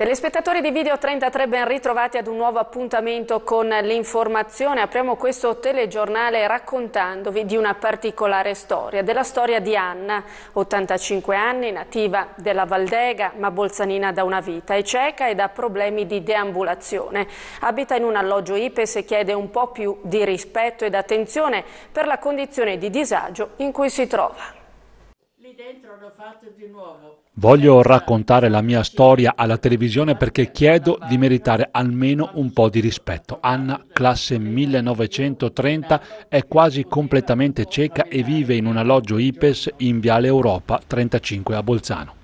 Telespettatori di Video 33 ben ritrovati ad un nuovo appuntamento con l'informazione. Apriamo questo telegiornale raccontandovi di una particolare storia, della storia di Anna, 85 anni, nativa della Valdega, ma bolzanina da una vita, è cieca ed ha problemi di deambulazione. Abita in un alloggio IPES e chiede un po' più di rispetto ed attenzione per la condizione di disagio in cui si trova. Voglio raccontare la mia storia alla televisione perché chiedo di meritare almeno un po' di rispetto. Anna, classe 1930, è quasi completamente cieca e vive in un alloggio IPES in Viale Europa 35 a Bolzano.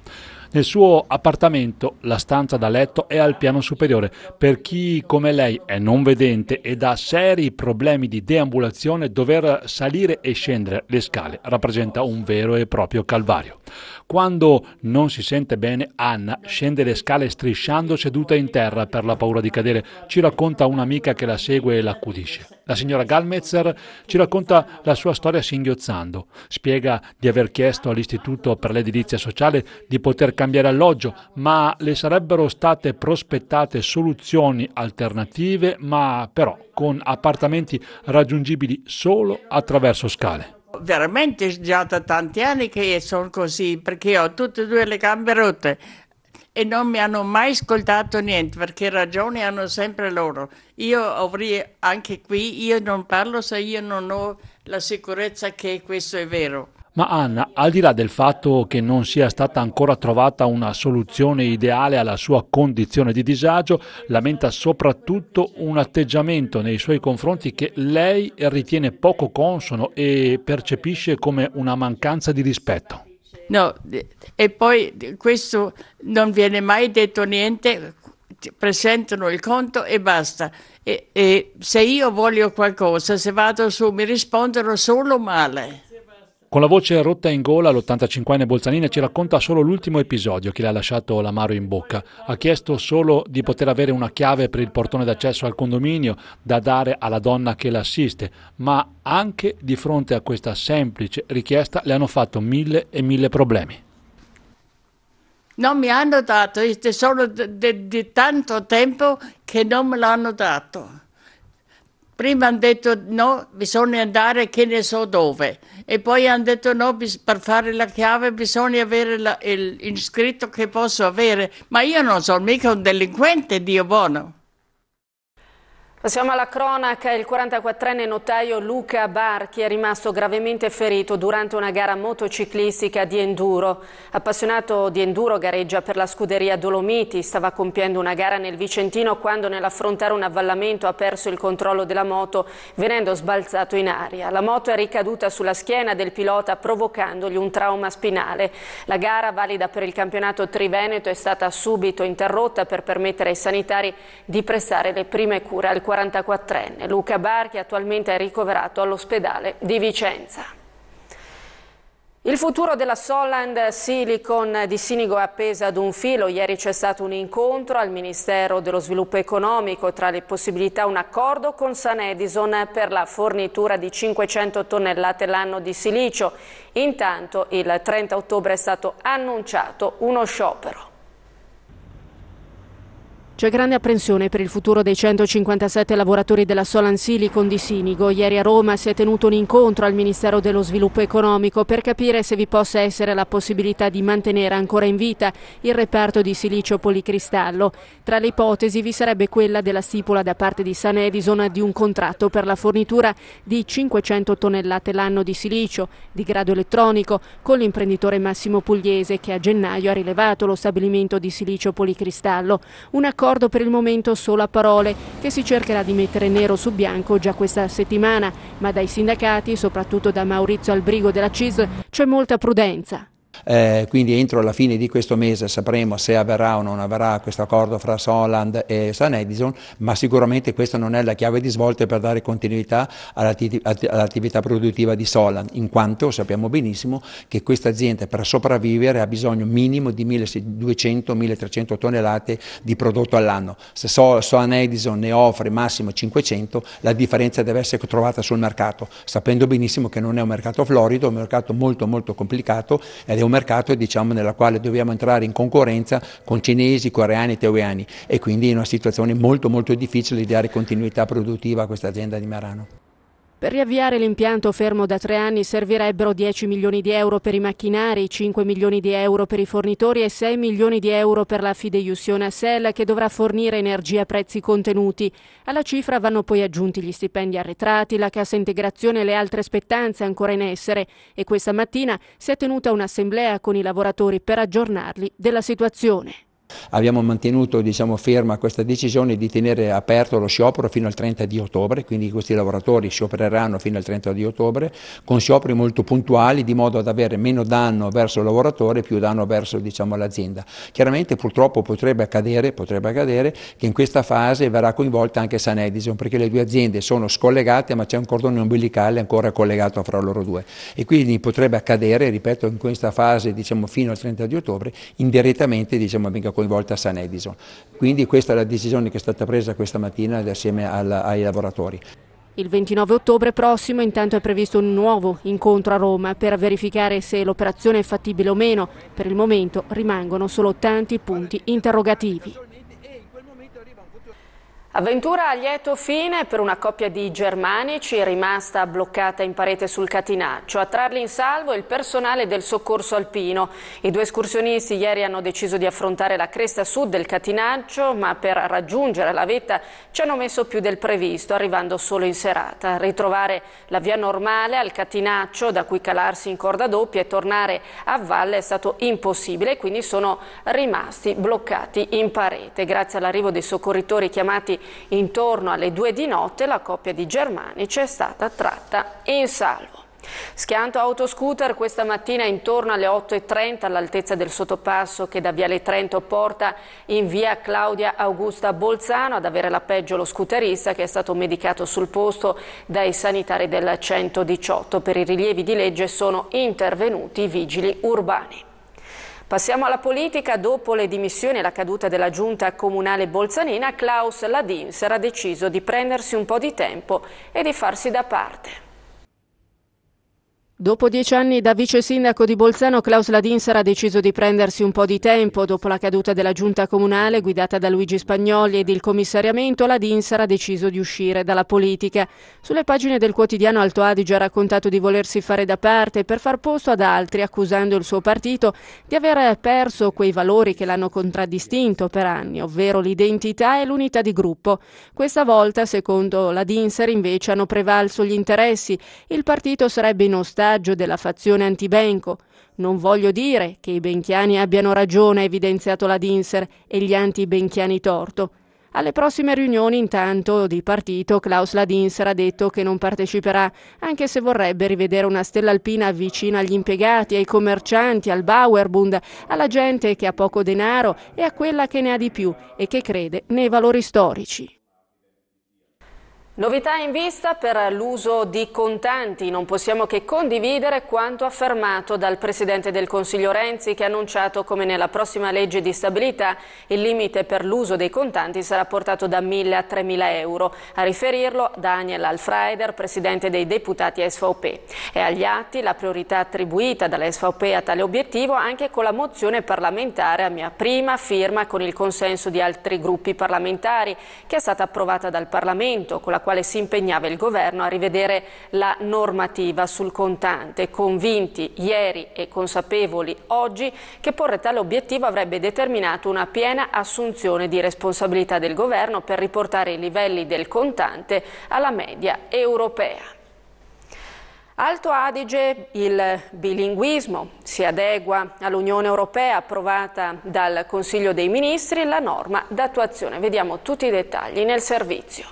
Nel suo appartamento la stanza da letto è al piano superiore. Per chi come lei è non vedente ed ha seri problemi di deambulazione, dover salire e scendere le scale rappresenta un vero e proprio calvario. Quando non si sente bene, Anna scende le scale strisciando seduta in terra per la paura di cadere. Ci racconta un'amica che la segue e l'accudisce. La signora Galmetzer ci racconta la sua storia singhiozzando. Spiega di aver chiesto all'Istituto per l'edilizia sociale di poter cambiare alloggio, ma le sarebbero state prospettate soluzioni alternative, ma però con appartamenti raggiungibili solo attraverso scale veramente già da tanti anni che sono così perché ho tutte e due le gambe rotte e non mi hanno mai ascoltato niente perché ragioni hanno sempre loro. Io avrei anche qui, io non parlo se io non ho la sicurezza che questo è vero. Ma Anna, al di là del fatto che non sia stata ancora trovata una soluzione ideale alla sua condizione di disagio, lamenta soprattutto un atteggiamento nei suoi confronti che lei ritiene poco consono e percepisce come una mancanza di rispetto. No, e poi questo non viene mai detto niente, presentano il conto e basta. E, e se io voglio qualcosa, se vado su mi rispondono solo male. Con la voce rotta in gola, l'85enne Bolzanina ci racconta solo l'ultimo episodio che le ha lasciato l'amaro in bocca. Ha chiesto solo di poter avere una chiave per il portone d'accesso al condominio da dare alla donna che l'assiste, ma anche di fronte a questa semplice richiesta le hanno fatto mille e mille problemi. Non mi hanno dato è solo di tanto tempo che non me l'hanno dato. Prima hanno detto no, bisogna andare che ne so dove e poi hanno detto no, per fare la chiave bisogna avere la, il, che posso avere, ma io non sono mica un delinquente, Dio buono. Passiamo alla cronaca. Il 44enne notaio Luca Barchi è rimasto gravemente ferito durante una gara motociclistica di enduro. Appassionato di enduro gareggia per la scuderia Dolomiti. Stava compiendo una gara nel Vicentino quando nell'affrontare un avvallamento ha perso il controllo della moto venendo sbalzato in aria. La moto è ricaduta sulla schiena del pilota provocandogli un trauma spinale. La gara, valida per il campionato Triveneto, è stata subito interrotta per permettere ai sanitari di prestare le prime cure al 44enne. 44enne Luca Barchi, attualmente ricoverato all'ospedale di Vicenza. Il futuro della Solland Silicon di Sinigo è appeso ad un filo. Ieri c'è stato un incontro al Ministero dello Sviluppo Economico tra le possibilità un accordo con San Edison per la fornitura di 500 tonnellate l'anno di silicio. Intanto il 30 ottobre è stato annunciato uno sciopero. C'è grande apprensione per il futuro dei 157 lavoratori della Solan Silicon di Sinigo. Ieri a Roma si è tenuto un incontro al Ministero dello Sviluppo Economico per capire se vi possa essere la possibilità di mantenere ancora in vita il reparto di silicio policristallo. Tra le ipotesi vi sarebbe quella della stipula da parte di San Edison di un contratto per la fornitura di 500 tonnellate l'anno di silicio di grado elettronico con l'imprenditore Massimo Pugliese che a gennaio ha rilevato lo stabilimento di silicio policristallo. Un accordo per il momento solo a parole, che si cercherà di mettere nero su bianco già questa settimana, ma dai sindacati, soprattutto da Maurizio Albrigo della CIS, c'è molta prudenza. Eh, quindi entro la fine di questo mese sapremo se avverrà o non avverrà questo accordo fra Soland e San Edison, ma sicuramente questa non è la chiave di svolta per dare continuità all'attività produttiva di Soland, in quanto sappiamo benissimo che questa azienda per sopravvivere ha bisogno minimo di 1200-1300 tonnellate di prodotto all'anno. Se Solan Edison ne offre massimo 500, la differenza deve essere trovata sul mercato, sapendo benissimo che non è un mercato florido, è un mercato molto molto complicato ed è un mercato diciamo, nella quale dobbiamo entrare in concorrenza con cinesi, coreani e taiwani e quindi è una situazione molto molto difficile di dare continuità produttiva a questa azienda di Marano. Per riavviare l'impianto fermo da tre anni servirebbero 10 milioni di euro per i macchinari, 5 milioni di euro per i fornitori e 6 milioni di euro per la fideiussione a SEL che dovrà fornire energia a prezzi contenuti. Alla cifra vanno poi aggiunti gli stipendi arretrati, la cassa integrazione e le altre spettanze ancora in essere e questa mattina si è tenuta un'assemblea con i lavoratori per aggiornarli della situazione. Abbiamo mantenuto diciamo, ferma questa decisione di tenere aperto lo sciopero fino al 30 di ottobre, quindi questi lavoratori sciopereranno fino al 30 di ottobre con scioperi molto puntuali di modo ad avere meno danno verso il lavoratore e più danno verso diciamo, l'azienda. Chiaramente purtroppo potrebbe accadere, potrebbe accadere, che in questa fase verrà coinvolta anche San Edison, perché le due aziende sono scollegate ma c'è un cordone umbilicale ancora collegato fra loro due e quindi potrebbe accadere, ripeto, in questa fase diciamo, fino al 30 di ottobre indirettamente diciamo, venga coinvolta San Edison. Quindi questa è la decisione che è stata presa questa mattina assieme alla, ai lavoratori. Il 29 ottobre prossimo intanto è previsto un nuovo incontro a Roma per verificare se l'operazione è fattibile o meno. Per il momento rimangono solo tanti punti interrogativi. Avventura a lieto fine per una coppia di germanici rimasta bloccata in parete sul Catinaccio. A trarli in salvo è il personale del soccorso alpino. I due escursionisti ieri hanno deciso di affrontare la cresta sud del Catinaccio, ma per raggiungere la vetta ci hanno messo più del previsto, arrivando solo in serata. Ritrovare la via normale al Catinaccio, da cui calarsi in corda doppia e tornare a valle è stato impossibile, quindi sono rimasti bloccati in parete. Grazie all'arrivo dei soccorritori chiamati Grazie intorno alle due di notte la coppia di Germanici è stata tratta in salvo. Schianto autoscooter questa mattina intorno alle 8.30 all'altezza del sottopasso che da Viale Trento porta in via Claudia Augusta Bolzano ad avere la peggio lo scooterista che è stato medicato sul posto dai sanitari del 118. Per i rilievi di legge sono intervenuti i vigili urbani. Passiamo alla politica. Dopo le dimissioni e la caduta della giunta comunale bolzanina, Klaus Ladin sarà deciso di prendersi un po' di tempo e di farsi da parte. Dopo dieci anni da vice sindaco di Bolzano, Klaus Ladinsar ha deciso di prendersi un po' di tempo. Dopo la caduta della giunta comunale guidata da Luigi Spagnoli ed il commissariamento, Ladinsar ha deciso di uscire dalla politica. Sulle pagine del quotidiano Alto Adige ha raccontato di volersi fare da parte per far posto ad altri, accusando il suo partito di aver perso quei valori che l'hanno contraddistinto per anni, ovvero l'identità e l'unità di gruppo. Questa volta, secondo Ladinsar, invece hanno prevalso gli interessi. Il partito sarebbe in ostaggio coraggio della fazione antibenco. Non voglio dire che i benchiani abbiano ragione, ha evidenziato la Dinser, e gli anti-benchiani torto. Alle prossime riunioni, intanto, di partito, Klaus Ladinser ha detto che non parteciperà, anche se vorrebbe rivedere una stella alpina vicina agli impiegati, ai commercianti, al Bauerbund, alla gente che ha poco denaro e a quella che ne ha di più e che crede nei valori storici. Novità in vista per l'uso di contanti. Non possiamo che condividere quanto affermato dal Presidente del Consiglio Renzi che ha annunciato come nella prossima legge di stabilità il limite per l'uso dei contanti sarà portato da 1.000 a 3.000 euro. A riferirlo Daniel Alfreider, Presidente dei Deputati SVP. È agli atti la priorità attribuita dalla a tale obiettivo anche con la mozione parlamentare a mia prima firma con il consenso di altri gruppi parlamentari che è stata approvata dal Parlamento con la quale si impegnava il governo a rivedere la normativa sul contante, convinti ieri e consapevoli oggi che porre tale obiettivo avrebbe determinato una piena assunzione di responsabilità del governo per riportare i livelli del contante alla media europea. Alto Adige, il bilinguismo si adegua all'Unione Europea approvata dal Consiglio dei Ministri e la norma d'attuazione. Vediamo tutti i dettagli nel servizio.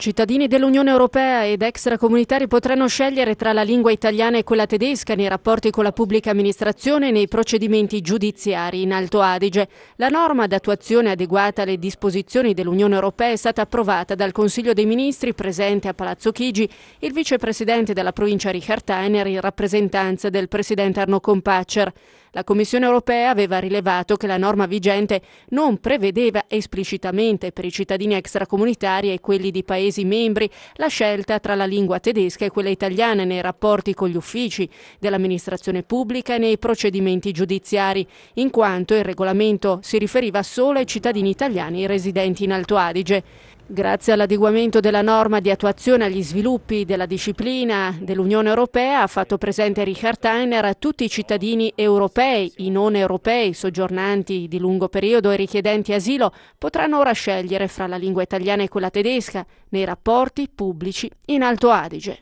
Cittadini dell'Unione Europea ed extracomunitari potranno scegliere tra la lingua italiana e quella tedesca nei rapporti con la pubblica amministrazione e nei procedimenti giudiziari in Alto Adige. La norma d'attuazione adeguata alle disposizioni dell'Unione Europea è stata approvata dal Consiglio dei Ministri presente a Palazzo Chigi, il vicepresidente della provincia Richard Tainer in rappresentanza del presidente Arno Compacer. La Commissione europea aveva rilevato che la norma vigente non prevedeva esplicitamente per i cittadini extracomunitari e quelli di Paesi membri la scelta tra la lingua tedesca e quella italiana nei rapporti con gli uffici dell'amministrazione pubblica e nei procedimenti giudiziari, in quanto il regolamento si riferiva solo ai cittadini italiani residenti in Alto Adige. Grazie all'adeguamento della norma di attuazione agli sviluppi della disciplina dell'Unione Europea, ha fatto presente Richard Steiner a tutti i cittadini europei, i non europei, soggiornanti di lungo periodo e richiedenti asilo, potranno ora scegliere fra la lingua italiana e quella tedesca nei rapporti pubblici in Alto Adige.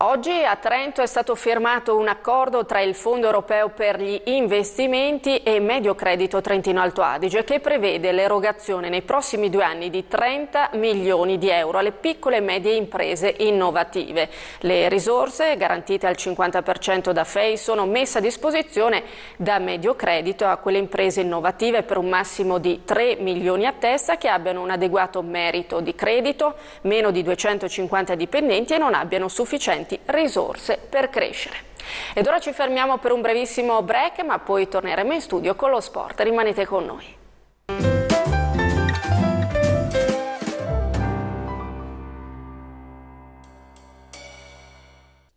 Oggi a Trento è stato firmato un accordo tra il Fondo europeo per gli investimenti e Mediocredito Trentino Alto Adige che prevede l'erogazione nei prossimi due anni di 30 milioni di euro alle piccole e medie imprese innovative. Le risorse, garantite al 50% da FEI, sono messe a disposizione da Mediocredito a quelle imprese innovative per un massimo di 3 milioni a testa che abbiano un adeguato merito di credito, meno di 250 dipendenti e non abbiano sufficiente sufficienti risorse per crescere. Ed ora ci fermiamo per un brevissimo break, ma poi torneremo in studio con lo sport. Rimanete con noi.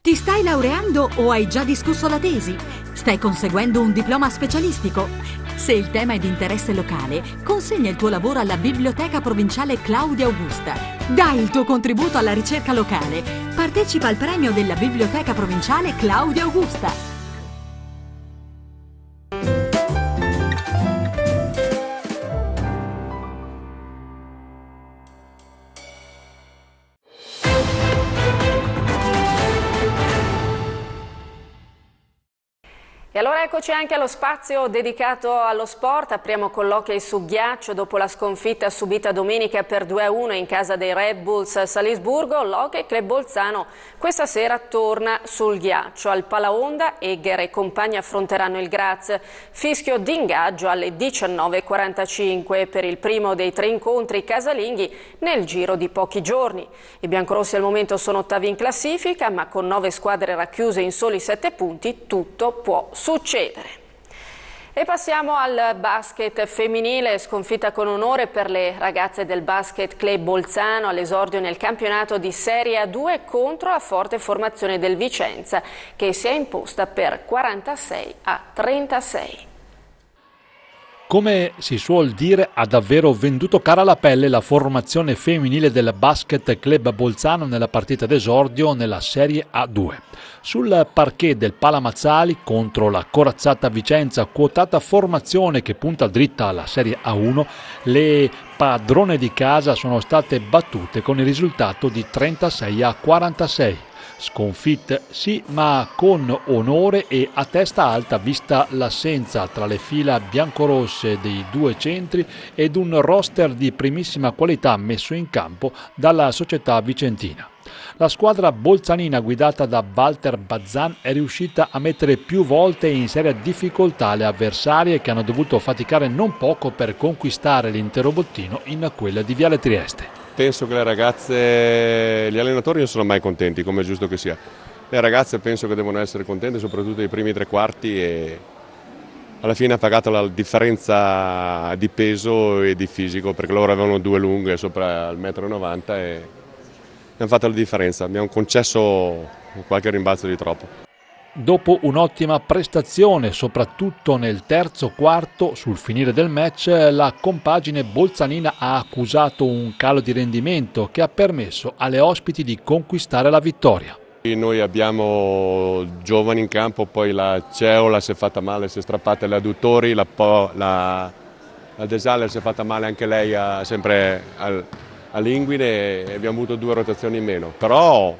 Ti stai laureando o hai già discusso la tesi? Stai conseguendo un diploma specialistico? Se il tema è di interesse locale, consegna il tuo lavoro alla Biblioteca Provinciale Claudia Augusta. Dai il tuo contributo alla ricerca locale. Partecipa al premio della Biblioteca Provinciale Claudia Augusta. Eccoci anche allo spazio dedicato allo sport, apriamo colloqui su ghiaccio dopo la sconfitta subita domenica per 2-1 in casa dei Red Bulls Salisburgo, Loghe Club Bolzano questa sera torna sul ghiaccio, al Palaonda Egger e compagni affronteranno il Graz, fischio d'ingaggio alle 19.45 per il primo dei tre incontri casalinghi nel giro di pochi giorni. I biancorossi al momento sono ottavi in classifica ma con nove squadre racchiuse in soli sette punti tutto può succedere succedere. E passiamo al basket femminile, sconfitta con onore per le ragazze del basket Club Bolzano all'esordio nel campionato di Serie A2 contro la forte formazione del Vicenza che si è imposta per 46 a 36. Come si suol dire, ha davvero venduto cara la pelle la formazione femminile del Basket Club Bolzano nella partita d'esordio nella Serie A2. Sul parquet del Palamazzali contro la corazzata Vicenza, quotata formazione che punta dritta alla Serie A1, le padrone di casa sono state battute con il risultato di 36 a 46. Sconfitte sì, ma con onore e a testa alta vista l'assenza tra le fila biancorosse dei due centri ed un roster di primissima qualità messo in campo dalla società vicentina. La squadra bolzanina guidata da Walter Bazzan è riuscita a mettere più volte in seria difficoltà le avversarie che hanno dovuto faticare non poco per conquistare l'intero bottino in quella di Viale Trieste. Penso che le ragazze, gli allenatori non sono mai contenti, come è giusto che sia. Le ragazze penso che devono essere contente, soprattutto i primi tre quarti e alla fine ha pagato la differenza di peso e di fisico perché loro avevano due lunghe sopra il metro e 90 e abbiamo fatto la differenza, abbiamo concesso qualche rimbalzo di troppo. Dopo un'ottima prestazione, soprattutto nel terzo quarto, sul finire del match, la compagine bolzanina ha accusato un calo di rendimento che ha permesso alle ospiti di conquistare la vittoria. Noi abbiamo giovani in campo, poi la Ceola si è fatta male, si è strappata agli adduttori, la, la, la Desale si è fatta male anche lei, sempre al, all'Inguine e abbiamo avuto due rotazioni in meno. Però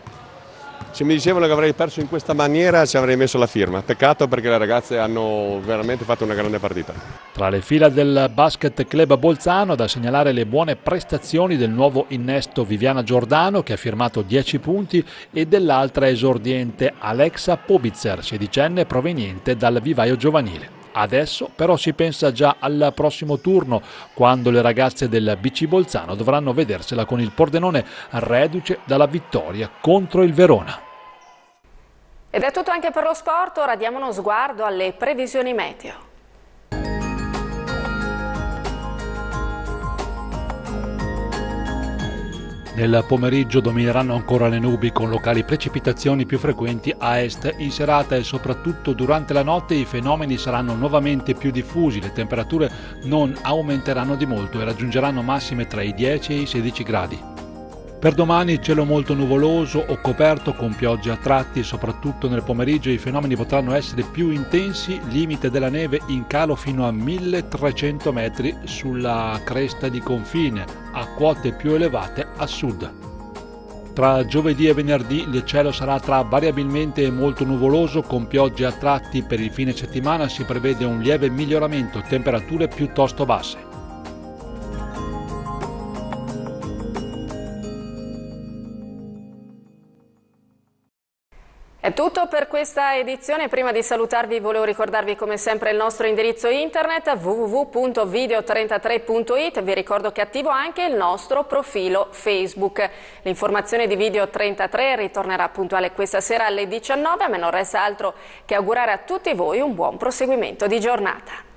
se mi dicevano che avrei perso in questa maniera ci avrei messo la firma. Peccato perché le ragazze hanno veramente fatto una grande partita. Tra le fila del Basket Club Bolzano da segnalare le buone prestazioni del nuovo innesto Viviana Giordano che ha firmato 10 punti e dell'altra esordiente Alexa Pobitzer, sedicenne proveniente dal vivaio giovanile. Adesso però si pensa già al prossimo turno, quando le ragazze del BC Bolzano dovranno vedersela con il Pordenone reduce dalla vittoria contro il Verona. Ed è tutto anche per lo sport, ora diamo uno sguardo alle previsioni meteo. Nel pomeriggio domineranno ancora le nubi con locali precipitazioni più frequenti a est. In serata e soprattutto durante la notte i fenomeni saranno nuovamente più diffusi, le temperature non aumenteranno di molto e raggiungeranno massime tra i 10 e i 16 gradi. Per domani cielo molto nuvoloso o coperto con piogge a tratti, soprattutto nel pomeriggio i fenomeni potranno essere più intensi, limite della neve in calo fino a 1300 metri sulla cresta di confine, a quote più elevate a sud. Tra giovedì e venerdì il cielo sarà tra variabilmente molto nuvoloso con piogge a tratti, per il fine settimana si prevede un lieve miglioramento, temperature piuttosto basse. È tutto per questa edizione. Prima di salutarvi volevo ricordarvi come sempre il nostro indirizzo internet www.video33.it. Vi ricordo che è attivo anche il nostro profilo Facebook. L'informazione di Video 33 ritornerà puntuale questa sera alle 19. A me non resta altro che augurare a tutti voi un buon proseguimento di giornata.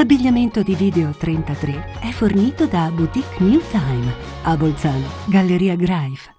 L'abbigliamento di Video 33 è fornito da Boutique New Time a Bolzano, Galleria Graife.